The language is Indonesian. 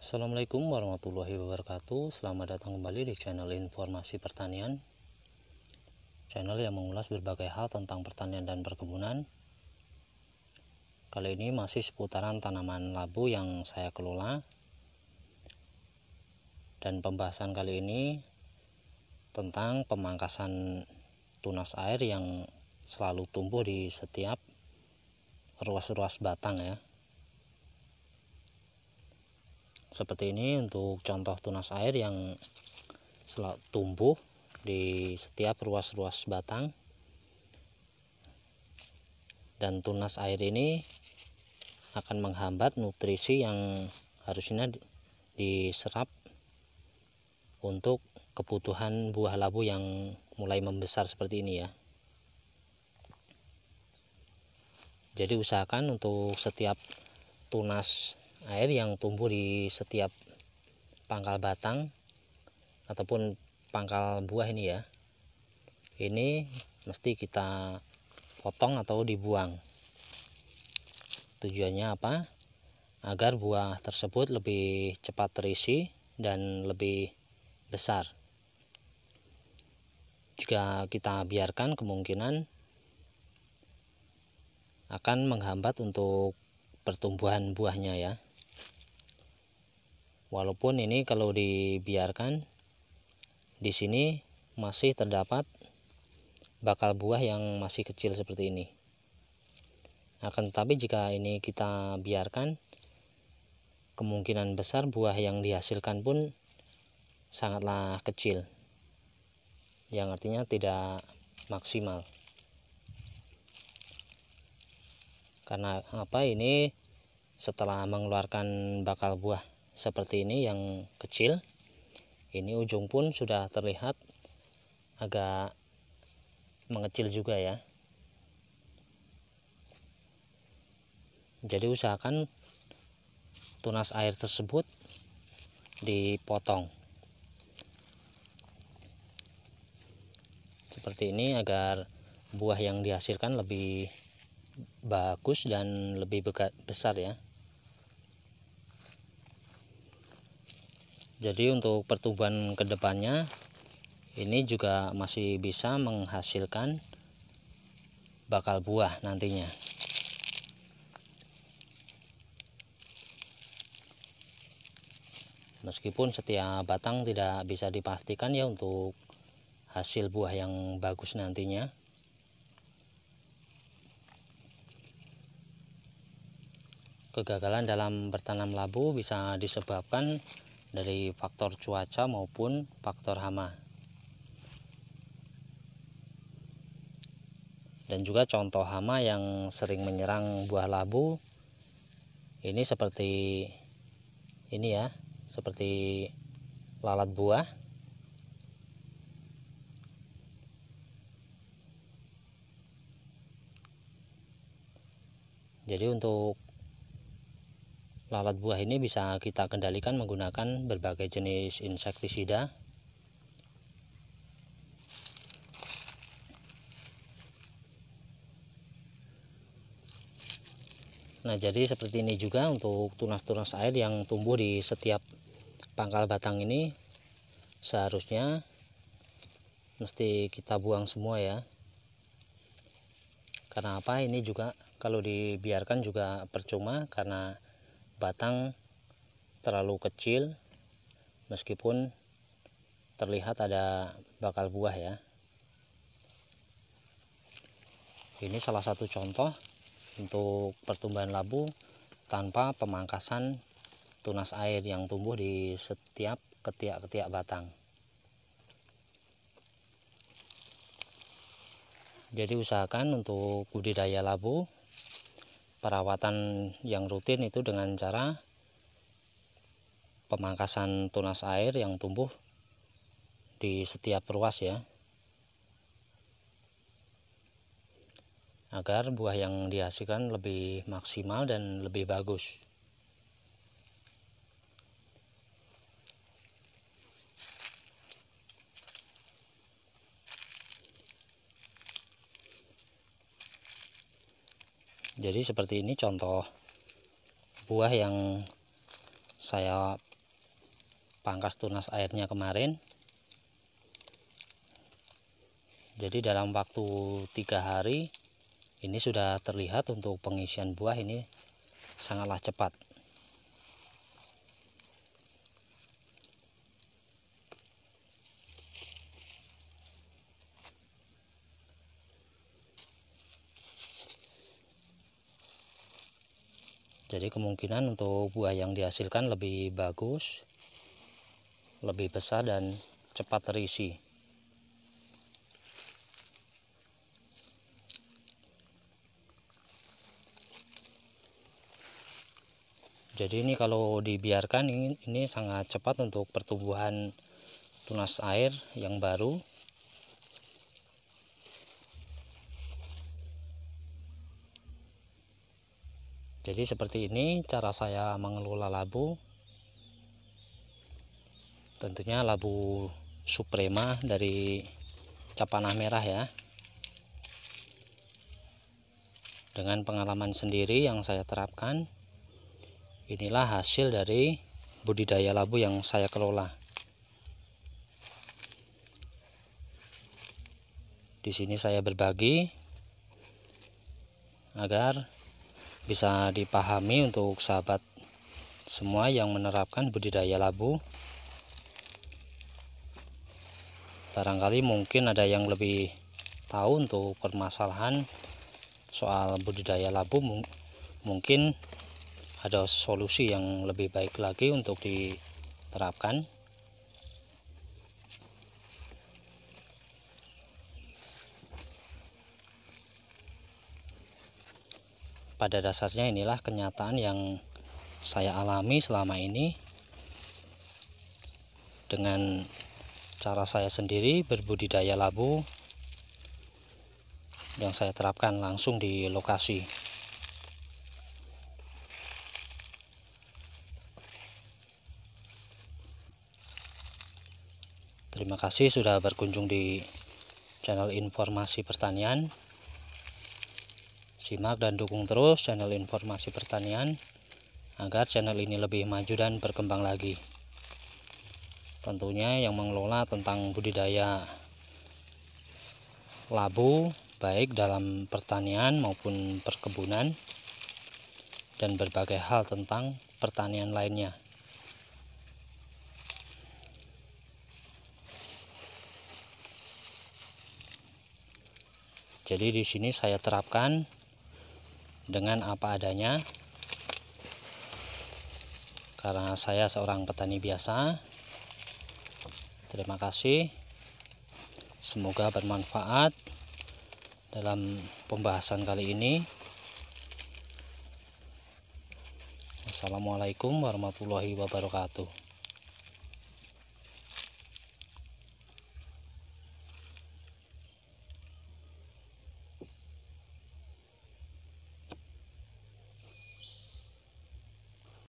Assalamualaikum warahmatullahi wabarakatuh Selamat datang kembali di channel informasi pertanian Channel yang mengulas berbagai hal tentang pertanian dan perkebunan Kali ini masih seputaran tanaman labu yang saya kelola Dan pembahasan kali ini Tentang pemangkasan tunas air yang selalu tumbuh di setiap ruas-ruas batang ya seperti ini untuk contoh tunas air yang selalu tumbuh di setiap ruas-ruas batang dan tunas air ini akan menghambat nutrisi yang harusnya diserap untuk kebutuhan buah labu yang mulai membesar seperti ini ya jadi usahakan untuk setiap tunas air yang tumbuh di setiap pangkal batang ataupun pangkal buah ini ya ini mesti kita potong atau dibuang tujuannya apa agar buah tersebut lebih cepat terisi dan lebih besar jika kita biarkan kemungkinan akan menghambat untuk pertumbuhan buahnya ya walaupun ini kalau dibiarkan di sini masih terdapat bakal buah yang masih kecil seperti ini akan tetapi jika ini kita biarkan kemungkinan besar buah yang dihasilkan pun sangatlah kecil yang artinya tidak maksimal karena apa ini setelah mengeluarkan bakal buah seperti ini yang kecil ini ujung pun sudah terlihat agak mengecil juga ya jadi usahakan tunas air tersebut dipotong seperti ini agar buah yang dihasilkan lebih bagus dan lebih besar ya jadi untuk pertumbuhan kedepannya ini juga masih bisa menghasilkan bakal buah nantinya meskipun setiap batang tidak bisa dipastikan ya untuk hasil buah yang bagus nantinya kegagalan dalam bertanam labu bisa disebabkan dari faktor cuaca maupun faktor hama. Dan juga contoh hama yang sering menyerang buah labu ini seperti ini ya, seperti lalat buah. Jadi untuk lalat buah ini bisa kita kendalikan menggunakan berbagai jenis insektisida Nah jadi seperti ini juga untuk tunas-tunas air yang tumbuh di setiap pangkal batang ini seharusnya mesti kita buang semua ya karena apa ini juga kalau dibiarkan juga percuma karena batang terlalu kecil meskipun terlihat ada bakal buah ya ini salah satu contoh untuk pertumbuhan labu tanpa pemangkasan tunas air yang tumbuh di setiap ketiak-ketiak batang jadi usahakan untuk budidaya labu perawatan yang rutin itu dengan cara pemangkasan tunas air yang tumbuh di setiap ruas ya agar buah yang dihasilkan lebih maksimal dan lebih bagus jadi seperti ini contoh buah yang saya pangkas tunas airnya kemarin jadi dalam waktu tiga hari ini sudah terlihat untuk pengisian buah ini sangatlah cepat jadi kemungkinan untuk buah yang dihasilkan lebih bagus lebih besar dan cepat terisi jadi ini kalau dibiarkan ini, ini sangat cepat untuk pertumbuhan tunas air yang baru jadi seperti ini cara saya mengelola labu tentunya labu suprema dari capanah merah ya dengan pengalaman sendiri yang saya terapkan inilah hasil dari budidaya labu yang saya kelola di sini saya berbagi agar bisa dipahami untuk sahabat semua yang menerapkan budidaya labu barangkali mungkin ada yang lebih tahu untuk permasalahan soal budidaya labu mungkin ada solusi yang lebih baik lagi untuk diterapkan pada dasarnya inilah kenyataan yang saya alami selama ini dengan cara saya sendiri berbudidaya labu yang saya terapkan langsung di lokasi terima kasih sudah berkunjung di channel informasi pertanian Simak dan dukung terus channel informasi pertanian agar channel ini lebih maju dan berkembang lagi. Tentunya yang mengelola tentang budidaya labu baik dalam pertanian maupun perkebunan dan berbagai hal tentang pertanian lainnya. Jadi di sini saya terapkan dengan apa adanya karena saya seorang petani biasa terima kasih semoga bermanfaat dalam pembahasan kali ini Assalamualaikum warahmatullahi wabarakatuh